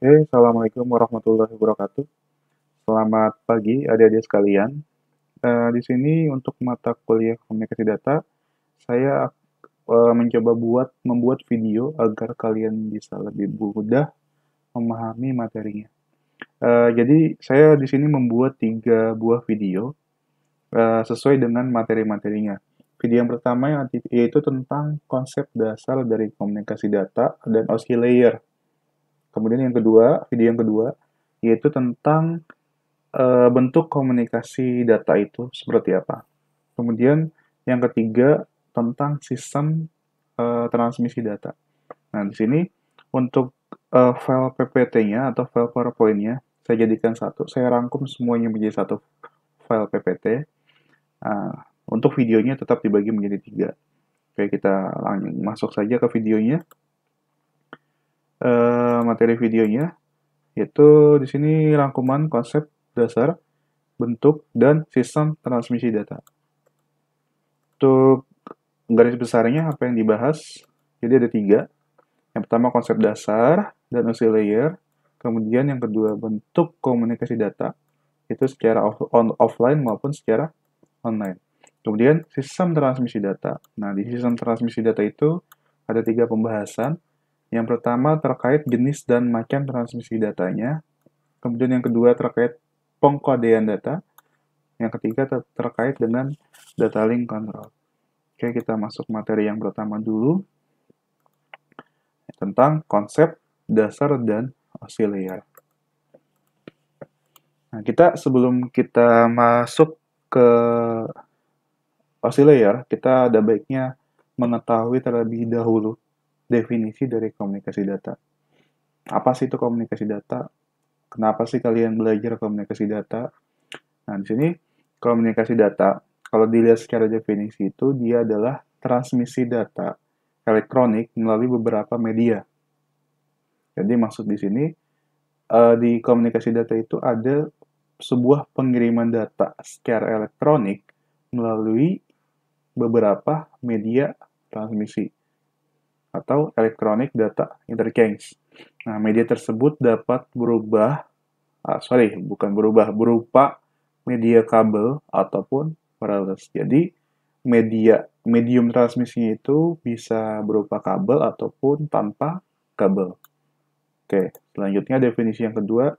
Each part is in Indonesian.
Oke, Assalamualaikum warahmatullahi wabarakatuh. Selamat pagi adik-adik sekalian. Uh, di sini untuk mata kuliah komunikasi data, saya uh, mencoba buat membuat video agar kalian bisa lebih mudah memahami materinya. Uh, jadi saya di sini membuat tiga buah video uh, sesuai dengan materi-materinya. Video yang pertama yaitu tentang konsep dasar dari komunikasi data dan oscillator. layer Kemudian yang kedua, video yang kedua yaitu tentang e, bentuk komunikasi data itu seperti apa. Kemudian yang ketiga tentang sistem e, transmisi data. Nah, di sini untuk e, file PPT-nya atau file PowerPoint-nya saya jadikan satu. Saya rangkum semuanya menjadi satu file PPT. Nah, untuk videonya tetap dibagi menjadi tiga. Oke, kita langsung masuk saja ke videonya. Eh, materi videonya yaitu di sini rangkuman konsep dasar bentuk dan sistem transmisi data. Untuk garis besarnya apa yang dibahas? Jadi ada tiga. Yang pertama konsep dasar dan OC layer. Kemudian yang kedua bentuk komunikasi data. Itu secara off on offline maupun secara online. Kemudian sistem transmisi data. Nah di sistem transmisi data itu ada tiga pembahasan. Yang pertama terkait jenis dan macam transmisi datanya. Kemudian yang kedua terkait pengkodean data. Yang ketiga ter terkait dengan data link control. Oke, kita masuk materi yang pertama dulu tentang konsep dasar dan osiliar. Nah, kita sebelum kita masuk ke osiliar, kita ada baiknya mengetahui terlebih dahulu definisi dari komunikasi data. Apa sih itu komunikasi data? Kenapa sih kalian belajar komunikasi data? Nah, di sini komunikasi data, kalau dilihat secara definisi itu, dia adalah transmisi data elektronik melalui beberapa media. Jadi maksud di sini, eh, di komunikasi data itu ada sebuah pengiriman data secara elektronik melalui beberapa media transmisi atau Electronic Data Interchange. Nah, media tersebut dapat berubah, ah, sorry, bukan berubah, berupa media kabel ataupun wireless. Jadi, media medium transmisinya itu bisa berupa kabel ataupun tanpa kabel. Oke, selanjutnya definisi yang kedua,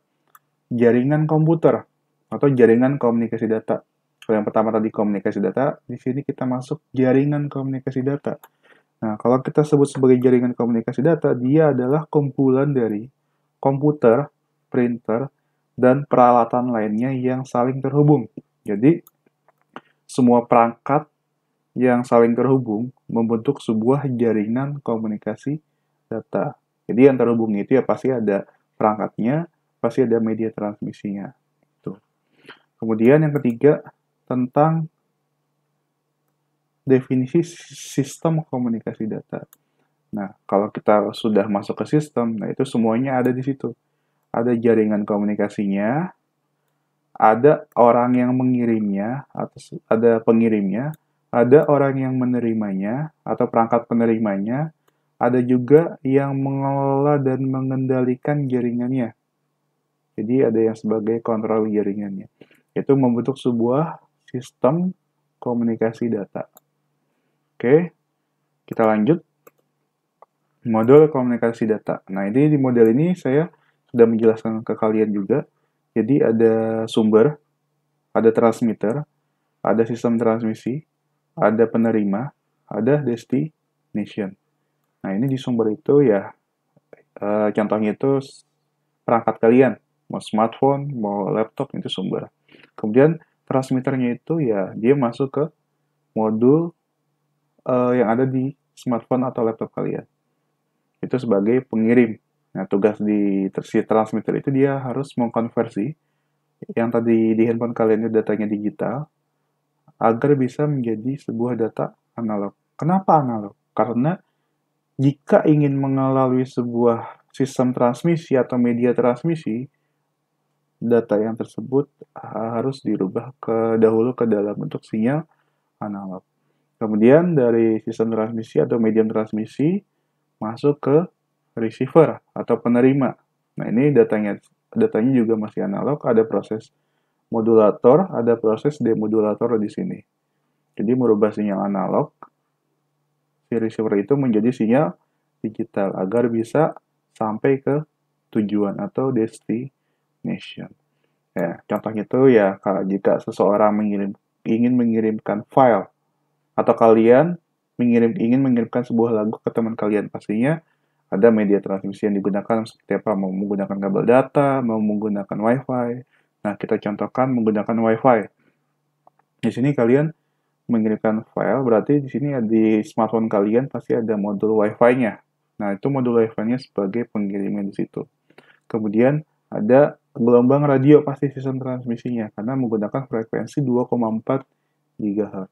jaringan komputer atau jaringan komunikasi data. Kalau yang pertama tadi komunikasi data, di sini kita masuk jaringan komunikasi data Nah, kalau kita sebut sebagai jaringan komunikasi data, dia adalah kumpulan dari komputer, printer, dan peralatan lainnya yang saling terhubung. Jadi, semua perangkat yang saling terhubung membentuk sebuah jaringan komunikasi data. Jadi yang terhubung itu ya pasti ada perangkatnya, pasti ada media transmisinya. Tuh. Kemudian yang ketiga tentang definisi sistem komunikasi data. Nah, kalau kita sudah masuk ke sistem, nah itu semuanya ada di situ. Ada jaringan komunikasinya, ada orang yang mengirimnya, atau ada pengirimnya, ada orang yang menerimanya atau perangkat penerimanya, ada juga yang mengelola dan mengendalikan jaringannya. Jadi ada yang sebagai kontrol jaringannya. Itu membentuk sebuah sistem komunikasi data. Oke, kita lanjut. Modul komunikasi data. Nah, ini di model ini saya sudah menjelaskan ke kalian juga. Jadi ada sumber, ada transmitter, ada sistem transmisi, ada penerima, ada destination. Nah, ini di sumber itu ya, e, contohnya itu perangkat kalian, mau smartphone, mau laptop, itu sumber. Kemudian transmitternya itu ya, dia masuk ke modul uh, yang ada di smartphone atau laptop kalian. Itu sebagai pengirim. Nah, tugas di si transmitter itu dia harus mengkonversi yang tadi di handphone kalian itu datanya digital agar bisa menjadi sebuah data analog. Kenapa analog? Karena jika ingin mengalami sebuah sistem transmisi atau media transmisi, data yang tersebut harus dirubah ke dahulu ke dalam bentuk sinyal analog. Kemudian dari sistem transmisi atau medium transmisi masuk ke receiver atau penerima. Nah, ini datanya datanya juga masih analog, ada proses modulator, ada proses demodulator di sini. Jadi merubah sinyal analog si receiver itu menjadi sinyal digital agar bisa sampai ke tujuan atau destination. Ya, contohnya itu ya kalau jika seseorang mengirim ingin mengirimkan file atau kalian mengirim ingin mengirimkan sebuah lagu ke teman kalian pastinya ada media transmisi yang digunakan seperti apa mau menggunakan kabel data mau menggunakan wifi nah kita contohkan menggunakan wifi di sini kalian mengirimkan file berarti di sini di smartphone kalian pasti ada modul wifi-nya nah itu modul wifi-nya sebagai pengiriman di situ kemudian ada gelombang radio pasti sistem transmisinya karena menggunakan frekuensi 2,4 GHz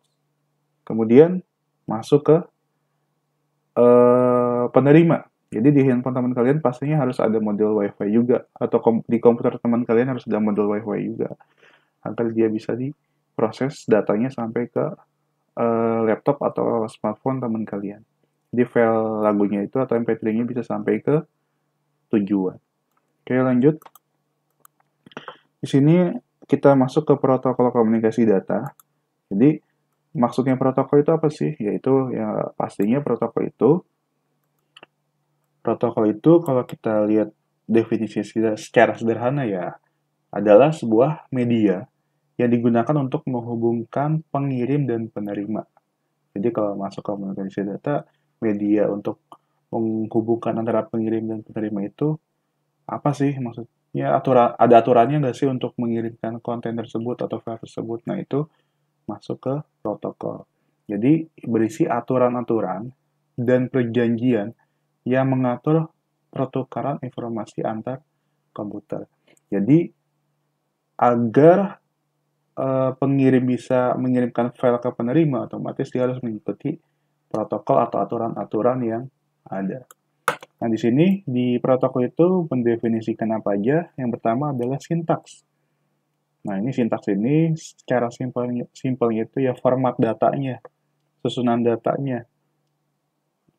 kemudian masuk ke uh, penerima. Jadi di handphone teman kalian pastinya harus ada model WiFi juga atau kom di komputer teman kalian harus ada model WiFi juga agar dia bisa diproses datanya sampai ke uh, laptop atau smartphone teman kalian. Jadi file lagunya itu atau MP3-nya bisa sampai ke tujuan. Oke, lanjut. Di sini kita masuk ke protokol komunikasi data. Jadi maksudnya protokol itu apa sih? Yaitu ya pastinya protokol itu protokol itu kalau kita lihat definisi secara sederhana ya adalah sebuah media yang digunakan untuk menghubungkan pengirim dan penerima. Jadi kalau masuk ke organisasi data, media untuk menghubungkan antara pengirim dan penerima itu apa sih maksudnya aturan ada aturannya nggak sih untuk mengirimkan konten tersebut atau file tersebut nah itu masuk ke protokol. Jadi berisi aturan-aturan dan perjanjian yang mengatur pertukaran informasi antar komputer. Jadi agar uh, pengirim bisa mengirimkan file ke penerima, otomatis dia harus mengikuti protokol atau aturan-aturan yang ada. Nah, di sini di protokol itu mendefinisikan apa aja. Yang pertama adalah sintaks. Nah, ini sintaks ini secara simpelnya, simpelnya itu ya format datanya, susunan datanya.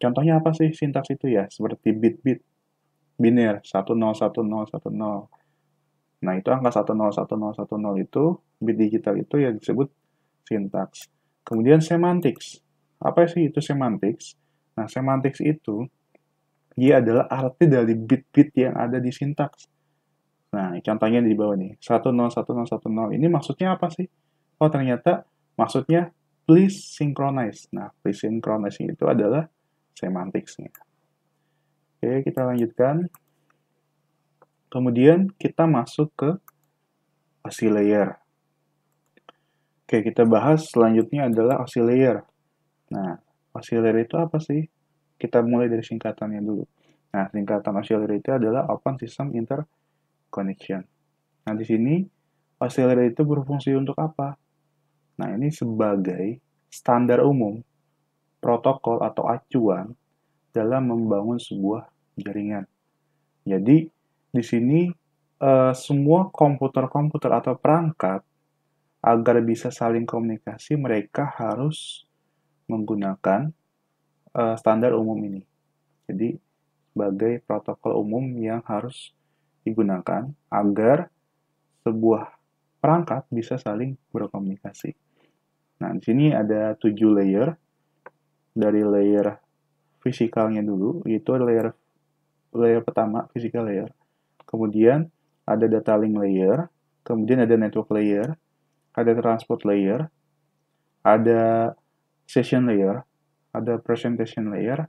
Contohnya apa sih sintaks itu ya? Seperti bit-bit, biner, 101010. Nah, itu angka 101010 itu, bit digital itu yang disebut sintaks. Kemudian semantics. Apa sih itu semantics? Nah, semantics itu, dia adalah arti dari bit-bit yang ada di sintaks Nah, contohnya di bawah nih, 101010. Ini maksudnya apa sih? Oh, ternyata maksudnya please synchronize. Nah, please synchronize itu adalah semantiknya Oke, kita lanjutkan. Kemudian kita masuk ke oscillator Oke, kita bahas selanjutnya adalah oscillator Nah, oscillator itu apa sih? Kita mulai dari singkatannya dulu. Nah, singkatan oscillator itu adalah Open System inter connection. Nah, di sini oscillator itu berfungsi untuk apa? Nah, ini sebagai standar umum, protokol atau acuan dalam membangun sebuah jaringan. Jadi, di sini eh, semua komputer-komputer atau perangkat agar bisa saling komunikasi, mereka harus menggunakan uh, standar umum ini. Jadi, sebagai protokol umum yang harus digunakan agar sebuah perangkat bisa saling berkomunikasi. Nah, di sini ada tujuh layer. Dari layer fisikalnya dulu, yaitu layer layer pertama, physical layer. Kemudian ada data link layer, kemudian ada network layer, ada transport layer, ada session layer, ada presentation layer,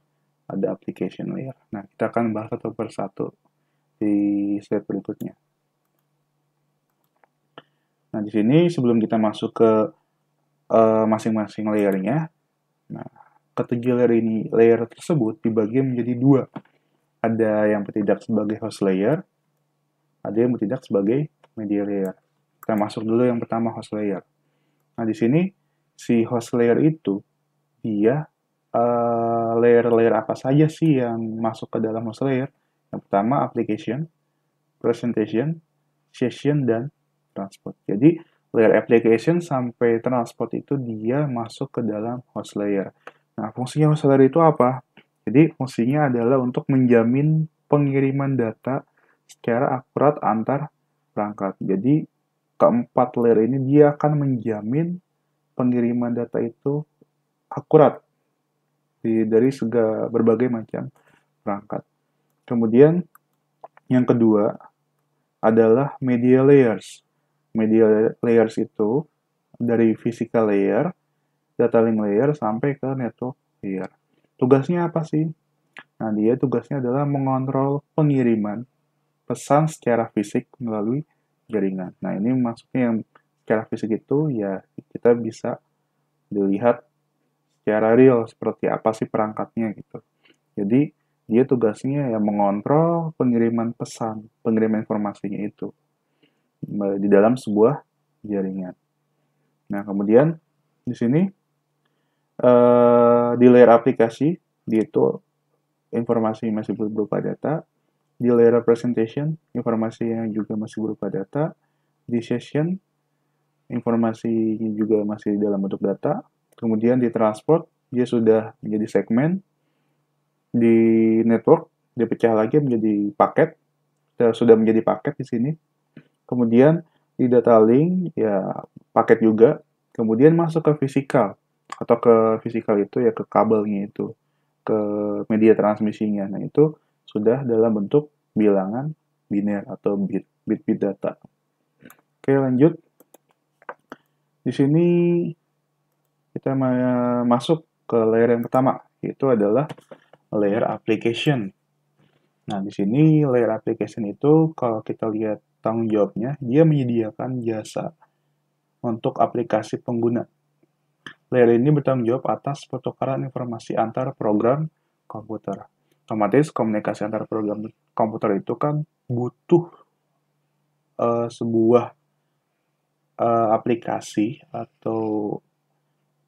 ada application layer. Nah, kita akan bahas satu persatu di slide berikutnya. Nah, di sini sebelum kita masuk ke eh, masing-masing uh, layernya, nah, ketiga layer ini, layer tersebut dibagi menjadi dua. Ada yang bertindak sebagai host layer, ada yang bertindak sebagai media layer. Kita masuk dulu yang pertama host layer. Nah, di sini si host layer itu, dia eh, layer-layer uh, layer -layer apa saja sih yang masuk ke dalam host layer? Yang pertama application, presentation, session, dan transport. Jadi layer application sampai transport itu dia masuk ke dalam host layer. Nah, fungsinya host layer itu apa? Jadi fungsinya adalah untuk menjamin pengiriman data secara akurat antar perangkat. Jadi keempat layer ini dia akan menjamin pengiriman data itu akurat dari segala berbagai macam perangkat. Kemudian yang kedua adalah media layers. Media layers itu dari physical layer, data link layer sampai ke network layer. Tugasnya apa sih? Nah, dia tugasnya adalah mengontrol pengiriman pesan secara fisik melalui jaringan. Nah, ini maksudnya yang secara fisik itu ya kita bisa dilihat secara real seperti apa sih perangkatnya gitu. Jadi dia tugasnya ya mengontrol pengiriman pesan, pengiriman informasinya itu di dalam sebuah jaringan. Nah, kemudian di sini eh, di layer aplikasi, dia itu informasi masih berupa data. Di layer presentation, informasi yang juga masih berupa data. Di session, informasi juga masih dalam bentuk data. Kemudian di transport, dia sudah menjadi segmen di network dipecah lagi menjadi paket eh, sudah menjadi paket di sini kemudian di data link ya paket juga kemudian masuk ke fisikal atau ke fisikal itu ya ke kabelnya itu ke media transmisinya nah itu sudah dalam bentuk bilangan biner atau bit bit bit data oke lanjut di sini kita masuk ke layer yang pertama itu adalah layer application. Nah, di sini layer application itu kalau kita lihat tanggung jawabnya, dia menyediakan jasa untuk aplikasi pengguna. Layer ini bertanggung jawab atas pertukaran informasi antar program komputer. Otomatis komunikasi antar program komputer itu kan butuh uh, sebuah uh, aplikasi atau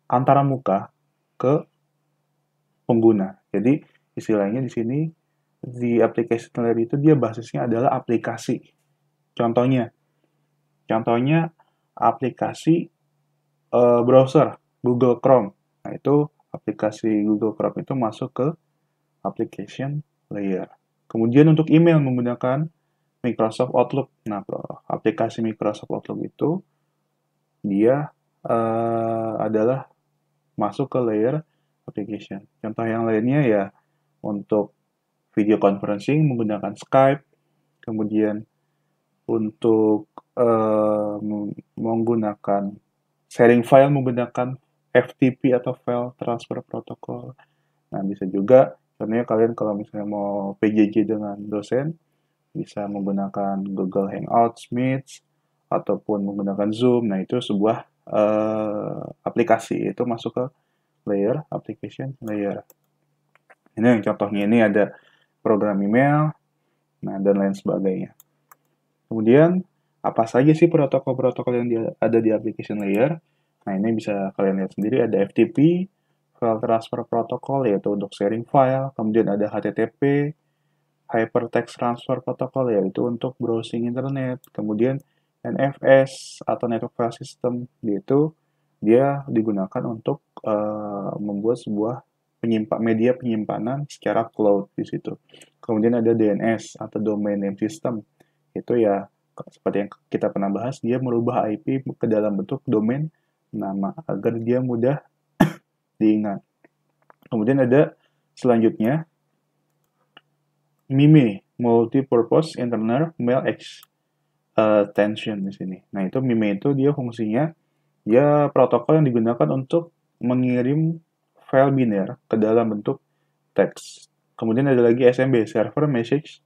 antara muka ke pengguna. Jadi Istilahnya di sini di aplikasi layer itu dia basisnya adalah aplikasi. Contohnya, contohnya aplikasi e, browser Google Chrome. Nah itu aplikasi Google Chrome itu masuk ke application layer. Kemudian untuk email menggunakan Microsoft Outlook. Nah aplikasi Microsoft Outlook itu dia e, adalah masuk ke layer application. Contoh yang lainnya ya untuk video conferencing menggunakan Skype, kemudian untuk um, menggunakan sharing file menggunakan FTP atau file transfer protocol. Nah, bisa juga contohnya kalian kalau misalnya mau PJJ dengan dosen bisa menggunakan Google Hangouts, Meet ataupun menggunakan Zoom. Nah, itu sebuah uh, aplikasi itu masuk ke layer application layer. Ini yang contohnya ini ada program email, nah dan lain sebagainya. Kemudian apa saja sih protokol-protokol yang ada di application layer? Nah ini bisa kalian lihat sendiri ada FTP, file transfer protocol yaitu untuk sharing file, kemudian ada HTTP, hypertext transfer protocol yaitu untuk browsing internet, kemudian NFS atau network file system yaitu dia digunakan untuk uh, membuat sebuah penyimpan media penyimpanan secara cloud di situ. Kemudian ada DNS atau domain name system. Itu ya seperti yang kita pernah bahas, dia merubah IP ke dalam bentuk domain nama agar dia mudah diingat. Kemudian ada selanjutnya MIME, Multi-Purpose Internal Mail Extension di sini. Nah itu MIME itu dia fungsinya dia protokol yang digunakan untuk mengirim file biner ke dalam bentuk teks. Kemudian ada lagi SMB, Server Message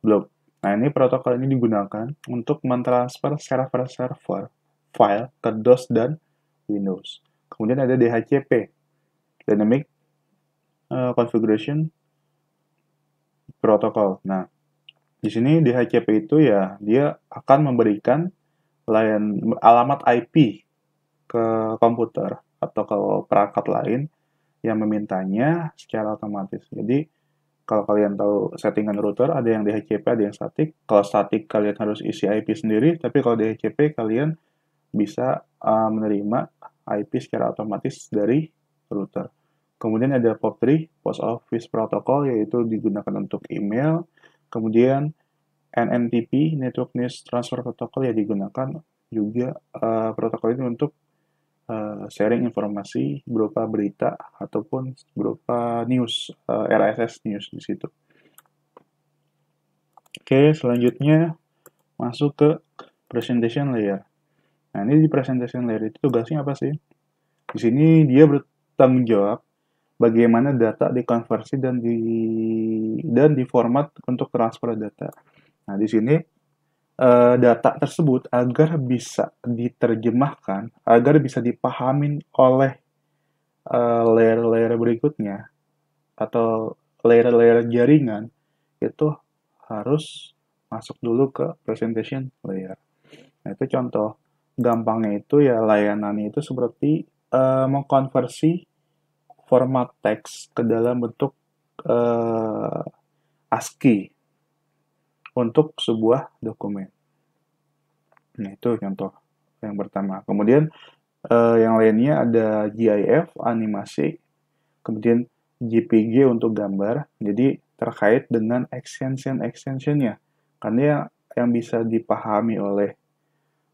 Block. Nah, ini protokol ini digunakan untuk mentransfer server-server file ke DOS dan Windows. Kemudian ada DHCP, Dynamic uh, Configuration Protocol. Nah, di sini DHCP itu ya dia akan memberikan layan alamat IP ke komputer atau ke perangkat lain yang memintanya secara otomatis. Jadi kalau kalian tahu settingan router ada yang DHCP, ada yang statik. Kalau statik kalian harus isi IP sendiri, tapi kalau DHCP kalian bisa uh, menerima IP secara otomatis dari router. Kemudian ada POP3, Post Office Protocol, yaitu digunakan untuk email. Kemudian NNTP, Network News Transfer Protocol, yang digunakan juga uh, protokol ini untuk uh, sharing informasi berupa berita ataupun berupa news, uh, eh, RSS news di situ. Oke, selanjutnya masuk ke presentation layer. Nah, ini di presentation layer itu tugasnya apa sih? Di sini dia bertanggung jawab bagaimana data dikonversi dan di dan diformat untuk transfer data. Nah, di sini Eh, data tersebut agar bisa diterjemahkan, agar bisa dipahamin oleh eh, layer-layer berikutnya atau layer-layer jaringan itu harus masuk dulu ke presentation layer. Nah, itu contoh gampangnya itu ya layanan itu seperti uh, mengkonversi format teks ke dalam bentuk uh, ASCII untuk sebuah dokumen. Nah, itu contoh yang pertama. Kemudian eh, yang lainnya ada GIF animasi, kemudian JPG untuk gambar. Jadi terkait dengan extension extensionnya, karena yang, yang bisa dipahami oleh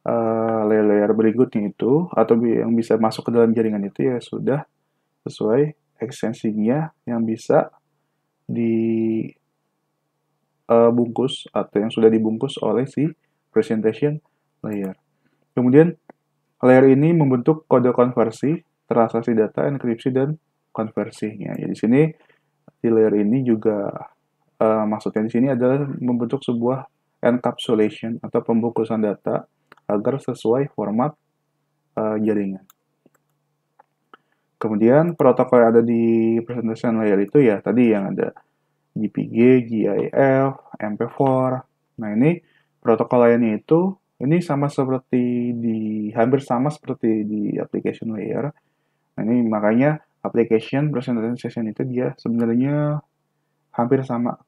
eh, layer berikutnya itu atau yang bisa masuk ke dalam jaringan itu ya sudah sesuai ekstensinya yang bisa di uh, bungkus atau yang sudah dibungkus oleh si presentation layer. Kemudian layer ini membentuk kode konversi, transaksi data, enkripsi dan konversinya. Ya di sini di layer ini juga uh, maksudnya di sini adalah membentuk sebuah encapsulation atau pembungkusan data agar sesuai format uh, jaringan. Kemudian protokol yang ada di presentation layer itu ya tadi yang ada GPG, GIF, MP4. Nah ini protokol lainnya itu ini sama seperti di hampir sama seperti di application layer. Nah, ini makanya application presentation session itu dia sebenarnya hampir sama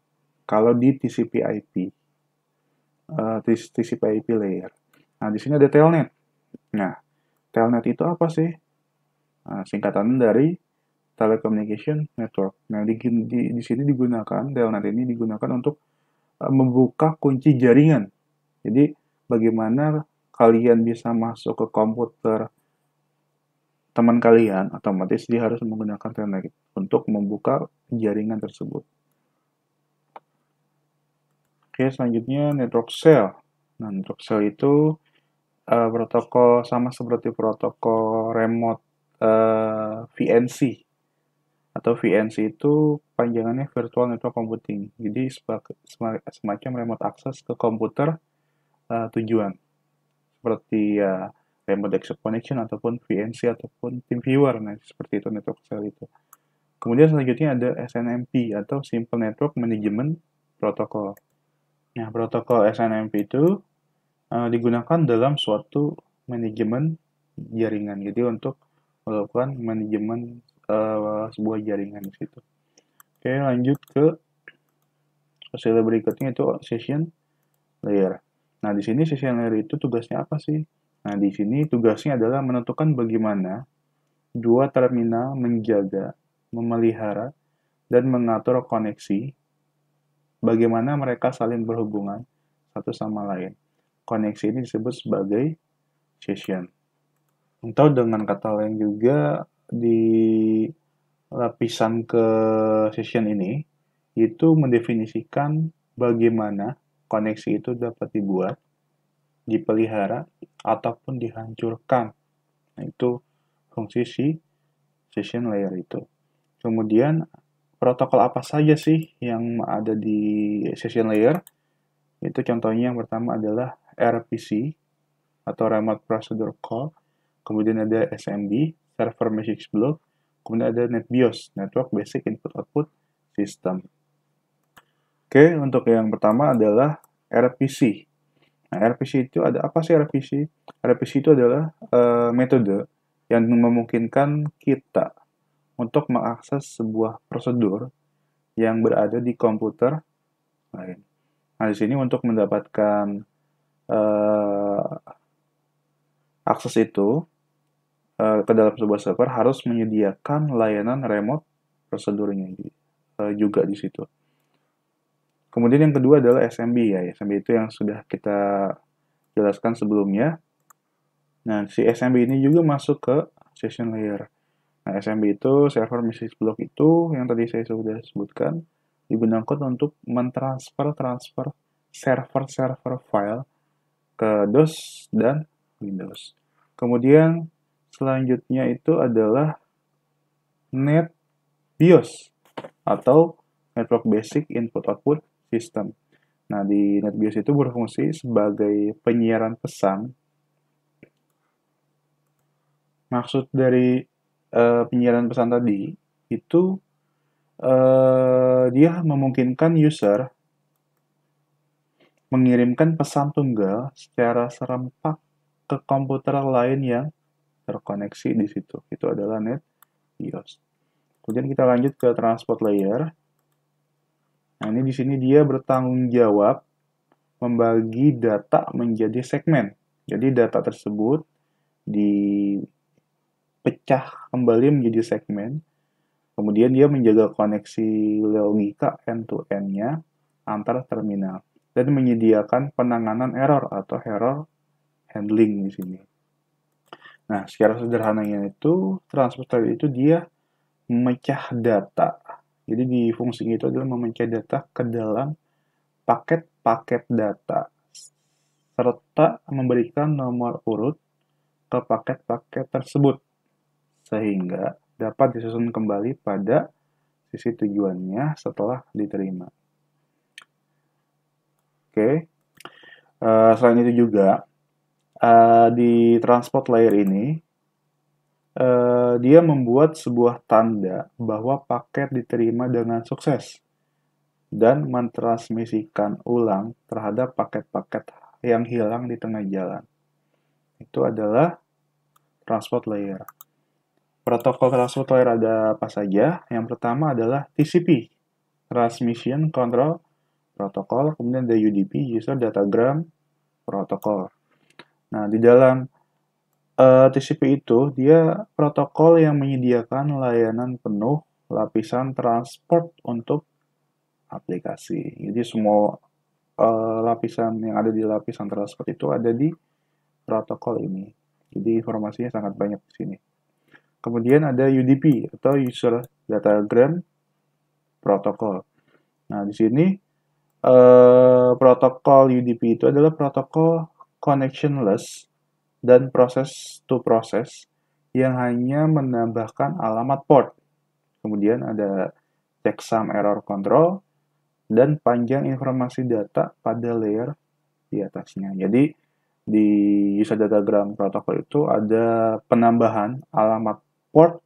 kalau di TCP/IP uh, eh, TCP/IP layer. Nah, di sini ada telnet. Nah, telnet itu apa sih? Nah, singkatan dari telecommunication network. Nah, di, di, di sini digunakan, Telnet ini digunakan untuk uh, membuka kunci jaringan. Jadi, bagaimana kalian bisa masuk ke komputer teman kalian, otomatis dia harus menggunakan Telnet untuk membuka jaringan tersebut. Oke, selanjutnya network cell. Nah, network cell itu uh, protokol sama seperti protokol remote uh, eh, VNC atau VNC itu panjangannya Virtual Network Computing. Jadi semacam remote access ke komputer uh, tujuan seperti uh, remote desktop connection ataupun VNC ataupun TeamViewer nah seperti itu network cell itu. Kemudian selanjutnya ada SNMP atau Simple Network Management Protocol. Nah, protokol SNMP itu uh, digunakan dalam suatu manajemen jaringan. Jadi untuk melakukan manajemen uh, sebuah jaringan di situ. Oke, lanjut ke hasil berikutnya itu session layer. Nah, di sini session layer itu tugasnya apa sih? Nah, di sini tugasnya adalah menentukan bagaimana dua terminal menjaga, memelihara, dan mengatur koneksi bagaimana mereka saling berhubungan satu sama lain. Koneksi ini disebut sebagai session. Atau dengan kata lain juga di lapisan ke session ini itu mendefinisikan bagaimana koneksi itu dapat dibuat, dipelihara, ataupun dihancurkan. Nah, itu fungsi si session layer itu. Kemudian protokol apa saja sih yang ada di session layer? Itu contohnya yang pertama adalah RPC atau Remote Procedure Call, kemudian ada SMB, server message block, kemudian ada NetBIOS, Network Basic Input Output System. Oke, untuk yang pertama adalah RPC. Nah, RPC itu ada apa sih RPC? RPC itu adalah uh, metode yang memungkinkan kita untuk mengakses sebuah prosedur yang berada di komputer lain. Nah, di sini untuk mendapatkan uh, akses itu, Eh, ke dalam sebuah server harus menyediakan layanan remote prosedurnya gitu. eh, juga di situ. Kemudian yang kedua adalah SMB ya. SMB itu yang sudah kita jelaskan sebelumnya. Nah, si SMB ini juga masuk ke session layer. Nah, SMB itu server message block itu yang tadi saya sudah sebutkan digunakan untuk mentransfer transfer server-server file ke DOS dan Windows. Kemudian selanjutnya itu adalah net BIOS atau Network Basic Input Output System. Nah, di net BIOS itu berfungsi sebagai penyiaran pesan. Maksud dari uh, penyiaran pesan tadi itu uh, dia memungkinkan user mengirimkan pesan tunggal secara serempak ke komputer lain yang terkoneksi di situ. Itu adalah net BIOS. Kemudian kita lanjut ke transport layer. Nah, ini di sini dia bertanggung jawab membagi data menjadi segmen. Jadi data tersebut dipecah kembali menjadi segmen. Kemudian dia menjaga koneksi logika end-to-end-nya antar terminal dan menyediakan penanganan error atau error handling di sini. Nah, secara sederhananya itu, transfer tadi itu dia memecah data. Jadi di fungsi itu adalah memecah data ke dalam paket-paket data serta memberikan nomor urut ke paket-paket tersebut sehingga dapat disusun kembali pada sisi tujuannya setelah diterima. Oke, okay. Eh, selain itu juga uh, di transport layer ini uh, dia membuat sebuah tanda bahwa paket diterima dengan sukses dan mentransmisikan ulang terhadap paket-paket yang hilang di tengah jalan. Itu adalah transport layer. Protokol transport layer ada apa saja? Yang pertama adalah TCP, Transmission Control Protocol, kemudian ada UDP, User Datagram Protocol. Nah, di dalam uh, eh, TCP itu, dia protokol yang menyediakan layanan penuh lapisan transport untuk aplikasi. Jadi semua uh, lapisan yang ada di lapisan transport itu ada di protokol ini. Jadi informasinya sangat banyak di sini. Kemudian ada UDP atau User Datagram Protocol. Nah, di sini eh, protokol UDP itu adalah protokol connectionless, dan proses to proses yang hanya menambahkan alamat port. Kemudian ada checksum error control dan panjang informasi data pada layer di atasnya. Jadi di user datagram protokol itu ada penambahan alamat port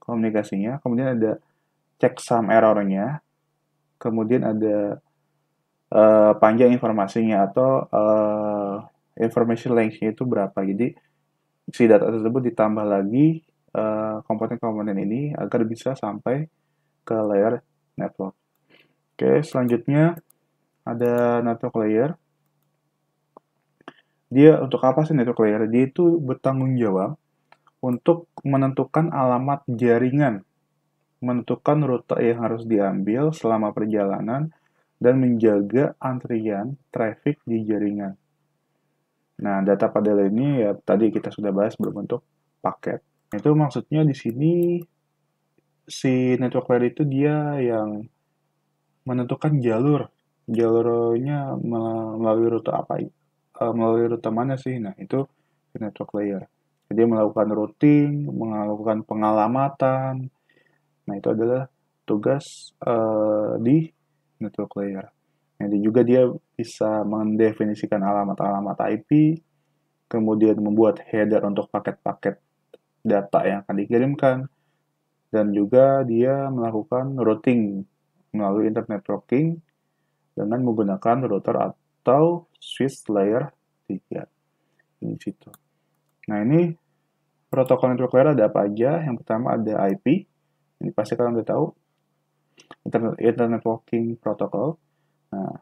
komunikasinya, kemudian ada checksum errornya, kemudian ada uh, panjang informasinya atau uh, information length itu berapa. Jadi si data tersebut ditambah lagi eh, komponen-komponen uh, ini agar bisa sampai ke layer network. Oke, selanjutnya ada network layer. Dia untuk apa sih network layer? Dia itu bertanggung jawab untuk menentukan alamat jaringan, menentukan rute yang harus diambil selama perjalanan, dan menjaga antrian traffic di jaringan. Nah, data padel ini ya tadi kita sudah bahas berbentuk paket. Itu maksudnya di sini si network layer itu dia yang menentukan jalur. Jalurnya melalui rute apa? E, melalui rute mana sih? Nah, itu network layer. Jadi melakukan routing, melakukan pengalamatan. Nah, itu adalah tugas uh, di network layer. Jadi juga dia bisa mendefinisikan alamat-alamat IP, kemudian membuat header untuk paket-paket data yang akan dikirimkan, dan juga dia melakukan routing melalui internet routing dengan menggunakan router atau switch layer 3 ini situ. Nah ini protokol network layer ada apa aja? Yang pertama ada IP, ini pasti kalian udah tahu. Internet, Internet Networking Protocol. Nah,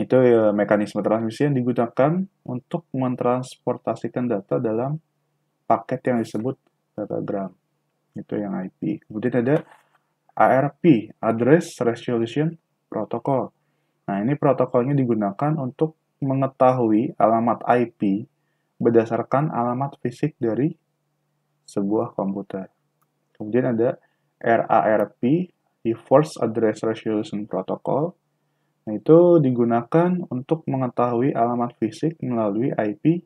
itu ya, mekanisme transmisi yang digunakan untuk mentransportasikan data dalam paket yang disebut datagram. Itu yang IP. Kemudian ada ARP, Address Resolution Protocol. Nah, ini protokolnya digunakan untuk mengetahui alamat IP berdasarkan alamat fisik dari sebuah komputer. Kemudian ada RARP, Reverse Address Resolution Protocol. Nah, itu digunakan untuk mengetahui alamat fisik melalui IP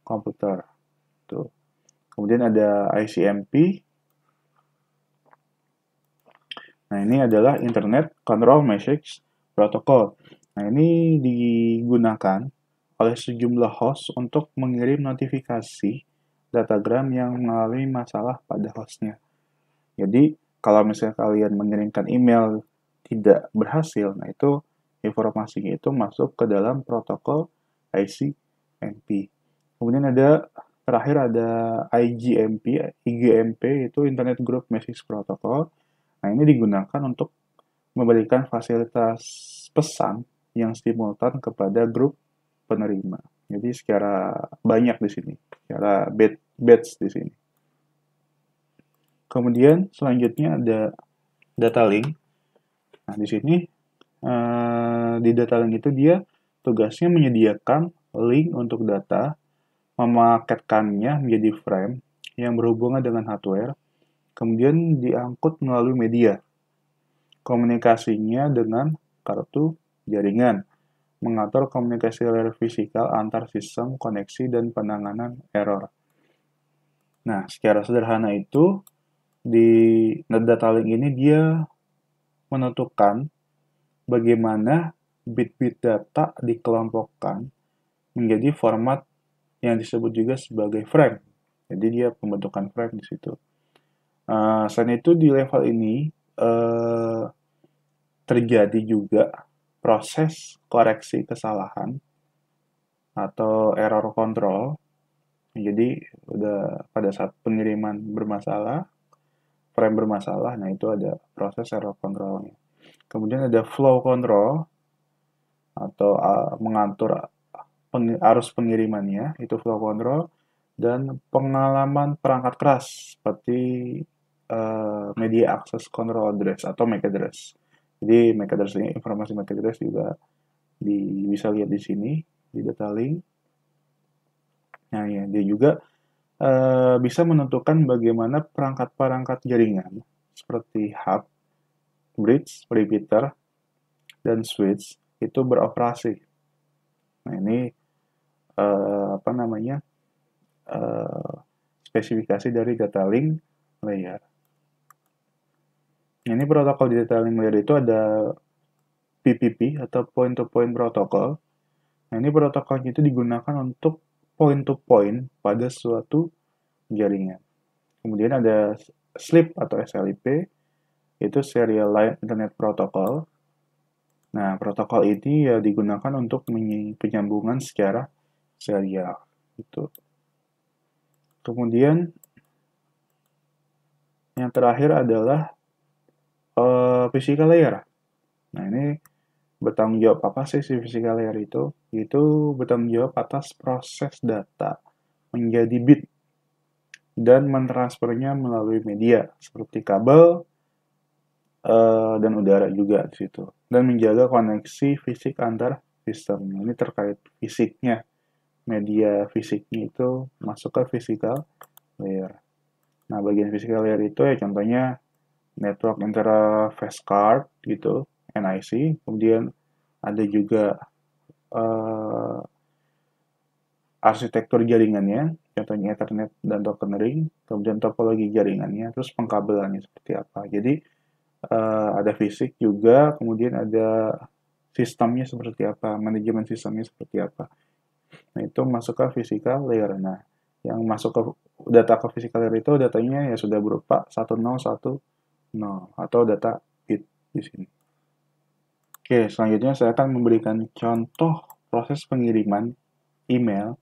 komputer. Tuh. Kemudian ada ICMP. Nah, ini adalah Internet Control Message Protocol. Nah, ini digunakan oleh sejumlah host untuk mengirim notifikasi datagram yang mengalami masalah pada hostnya. Jadi, kalau misalnya kalian mengirimkan email tidak berhasil, nah itu informasinya itu masuk ke dalam protokol ICMP. Kemudian ada terakhir ada IGMP, IGMP itu Internet Group Message Protocol. Nah, ini digunakan untuk memberikan fasilitas pesan yang simultan kepada grup penerima. Jadi secara banyak di sini, secara bed batch di sini. Kemudian selanjutnya ada data link. Nah, di sini eh, di data link itu dia tugasnya menyediakan link untuk data, memaketkannya menjadi frame yang berhubungan dengan hardware, kemudian diangkut melalui media. Komunikasinya dengan kartu jaringan, mengatur komunikasi layar fisikal antar sistem, koneksi, dan penanganan error. Nah, secara sederhana itu, di data link ini dia menentukan bagaimana bit-bit data dikelompokkan menjadi format yang disebut juga sebagai frame. Jadi dia pembentukan frame di situ. Uh, selain itu di level ini uh, terjadi juga proses koreksi kesalahan atau error control. Jadi udah pada saat pengiriman bermasalah, frame bermasalah, nah itu ada proses error controlnya. Kemudian ada flow control atau uh, mengatur peng, arus pengirimannya itu flow control dan pengalaman perangkat keras seperti uh, media access control address atau MAC address. Jadi MAC address ini informasi MAC address juga di, bisa lihat di sini di data link. Nah ya dia juga uh, bisa menentukan bagaimana perangkat-perangkat jaringan seperti hub, bridge, repeater, dan switch itu beroperasi. Nah ini uh, apa namanya uh, spesifikasi dari data link layer. Ini protokol di data link layer itu ada PPP atau point to point protokol. Nah ini protokol itu digunakan untuk point to point pada suatu jaringan. Kemudian ada SLIP atau SLIP, itu Serial Line Internet Protocol. Nah, protokol ini ya digunakan untuk penyambungan secara serial. itu Kemudian, yang terakhir adalah uh, eh, physical layer. Nah, ini bertanggung jawab apa sih si physical layer itu? Itu bertanggung jawab atas proses data menjadi bit dan mentransfernya melalui media seperti kabel, Eh, dan udara juga di situ dan menjaga koneksi fisik antar sistem ini terkait fisiknya media fisiknya itu masuk ke physical layer nah bagian physical layer itu ya contohnya network antara fast card gitu NIC kemudian ada juga uh, arsitektur jaringannya, contohnya Ethernet dan token ring, kemudian topologi jaringannya, terus pengkabelannya seperti apa. Jadi uh, ada fisik juga, kemudian ada sistemnya seperti apa, manajemen sistemnya seperti apa. Nah, itu masuk ke physical layer. Nah, yang masuk ke data ke physical layer itu datanya ya sudah berupa 1010 atau data bit di sini. Oke, selanjutnya saya akan memberikan contoh proses pengiriman email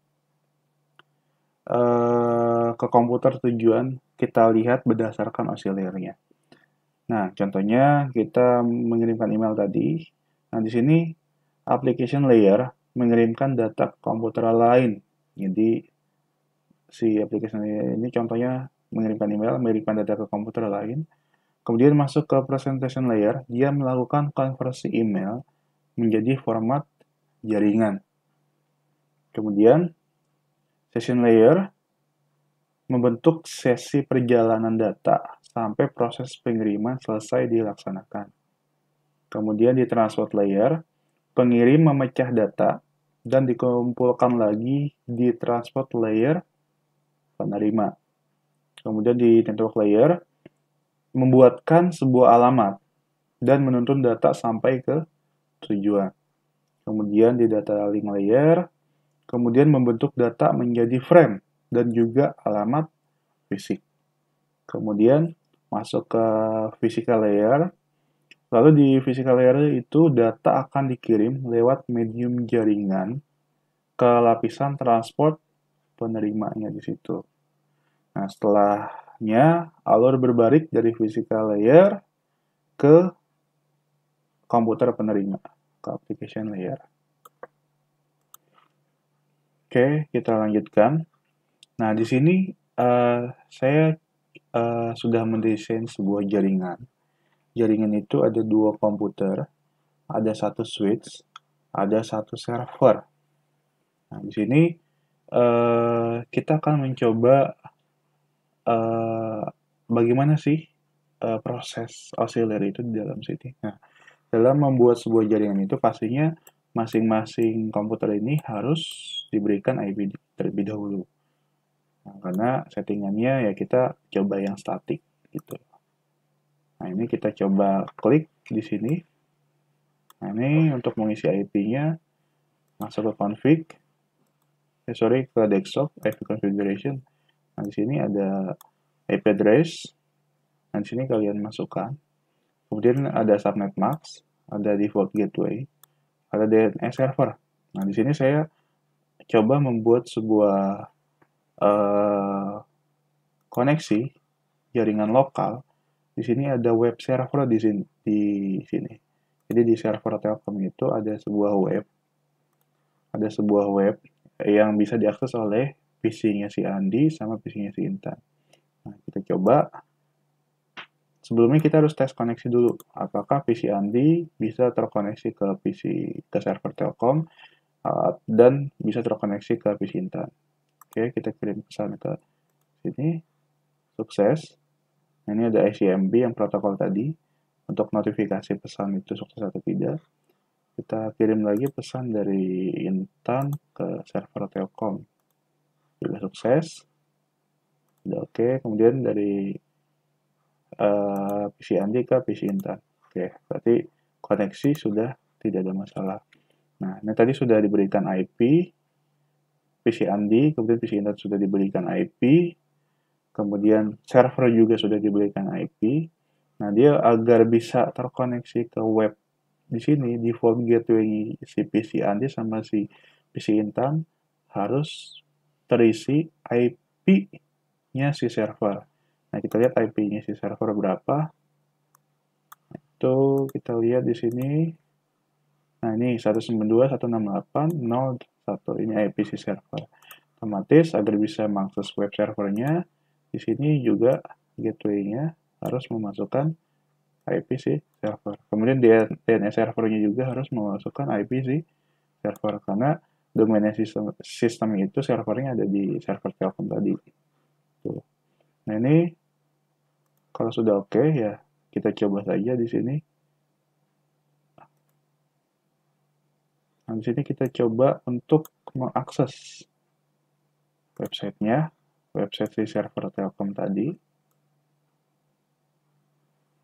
uh, ke komputer tujuan kita lihat berdasarkan osilernya. Nah, contohnya kita mengirimkan email tadi. Nah, di sini application layer mengirimkan data ke komputer lain. Jadi, si application layer ini contohnya mengirimkan email, mengirimkan data ke komputer lain. Kemudian masuk ke presentation layer, dia melakukan konversi email menjadi format jaringan. Kemudian, session layer membentuk sesi perjalanan data sampai proses pengiriman selesai dilaksanakan. Kemudian di transport layer, pengirim memecah data dan dikumpulkan lagi di transport layer penerima. Kemudian di network layer, membuatkan sebuah alamat dan menuntun data sampai ke tujuan. Kemudian di data link layer, kemudian membentuk data menjadi frame dan juga alamat fisik. Kemudian masuk ke physical layer. Lalu di physical layer itu data akan dikirim lewat medium jaringan ke lapisan transport penerimanya di situ. Nah, setelahnya alur berbalik dari physical layer ke komputer penerima, ke application layer. Oke, kita lanjutkan. Nah, di sini uh, saya uh, sudah mendesain sebuah jaringan. Jaringan itu ada dua komputer, ada satu switch, ada satu server. Nah, di sini uh, kita akan mencoba uh, bagaimana sih uh, proses auxiliary itu di dalam sini. Nah, dalam membuat sebuah jaringan itu pastinya masing-masing komputer ini harus diberikan IP terlebih dahulu. Nah, karena settingannya ya kita coba yang statik gitu. Nah, ini kita coba klik di sini. Nah, ini untuk mengisi IP-nya masuk ke config. Eh, sorry, ke desktop IP eh, configuration. Nah, di sini ada IP address. Nah, di sini kalian masukkan. Kemudian ada subnet mask, ada default gateway, ada DNS server. Nah, di sini saya coba membuat sebuah Eh, koneksi jaringan lokal di sini ada web server di sini di sini jadi di server Telkom itu ada sebuah web ada sebuah web yang bisa diakses oleh PC-nya si Andi sama PC-nya si Intan. Nah, kita coba. Sebelumnya kita harus tes koneksi dulu. Apakah PC Andi bisa terkoneksi ke PC ke server Telkom uh, dan bisa terkoneksi ke PC Intan. Oke, kita kirim pesan ke sini. Sukses. Nah, ini ada ICMB yang protokol tadi untuk notifikasi pesan itu sukses atau tidak. Kita kirim lagi pesan dari Intan ke server Telkom. Sudah sukses. oke. Okay. Kemudian dari uh, PC Andika PC Intan. Oke, okay. berarti koneksi sudah tidak ada masalah. Nah, ini tadi sudah diberikan IP PC AMD, kemudian PC Intan sudah dibelikan IP, kemudian server juga sudah dibelikan IP. Nah, dia agar bisa terkoneksi ke web di sini, default gateway si PC AMD sama si PC Intan harus terisi IP-nya si server. Nah, kita lihat IP-nya si server berapa. Itu kita lihat di sini. Nah, ini 192.168.0.0.0.0.0.0.0.0.0.0.0.0.0.0.0.0.0.0.0.0.0.0.0.0.0.0.0.0.0.0.0.0.0.0.0.0.0.0.0.0.0.0.0.0.0.0.0.0.0.0.0.0.0.0.0.0.0.0.0.0.0.0.0.0.0.0.0.0.0.0.0.0.0.0.0.0.0.0.0.0.0.0.0.0.0.0.0.0.0.0.0.0.0.0.0.0.0.0.0.0.0.0.0.0.0.0.0.0.0.0.0.0.0.0.0.0.0.0.0.0.0.0.0.0.0.0.0.0.0.0.0.0.0.0.0.0.0.0.0.0.0.0.0.0.0.0.0.0.0.0.0.0.0.0.0.0.0.0.0.0.0.0.0.0.0.0.0.0.0.0.0.0.0.0.0.0.0.0.0.0.0.0 satu ini IPC server otomatis agar bisa mengakses web servernya di sini juga gateway-nya harus memasukkan IPC server kemudian DNS servernya juga harus memasukkan IPC server karena domainnya sistem, sistem itu servernya ada di server Telkom tadi tuh nah ini kalau sudah oke okay, ya kita coba saja di sini Nah, di sini kita coba untuk mengakses websitenya, website di server Telkom tadi.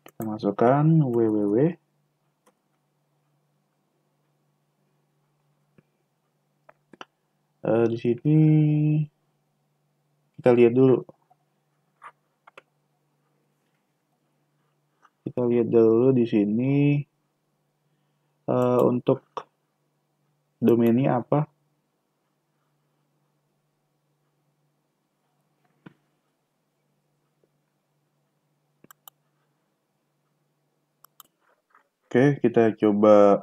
Kita masukkan www. Uh, di sini kita lihat dulu kita lihat dulu di sini uh, untuk domainnya apa Oke, kita coba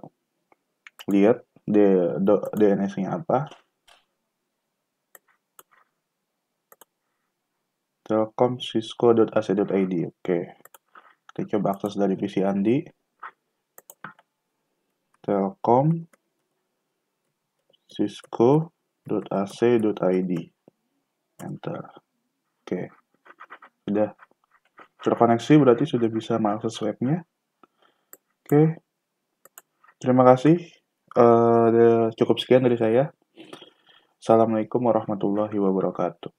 lihat DNS-nya apa. Telkom Cisco.ac.id. Oke. Kita coba akses dari PC Andi. Telkom cisco.ac.id enter oke sudah terkoneksi berarti sudah bisa mengakses webnya oke terima kasih uh, cukup sekian dari saya assalamualaikum warahmatullahi wabarakatuh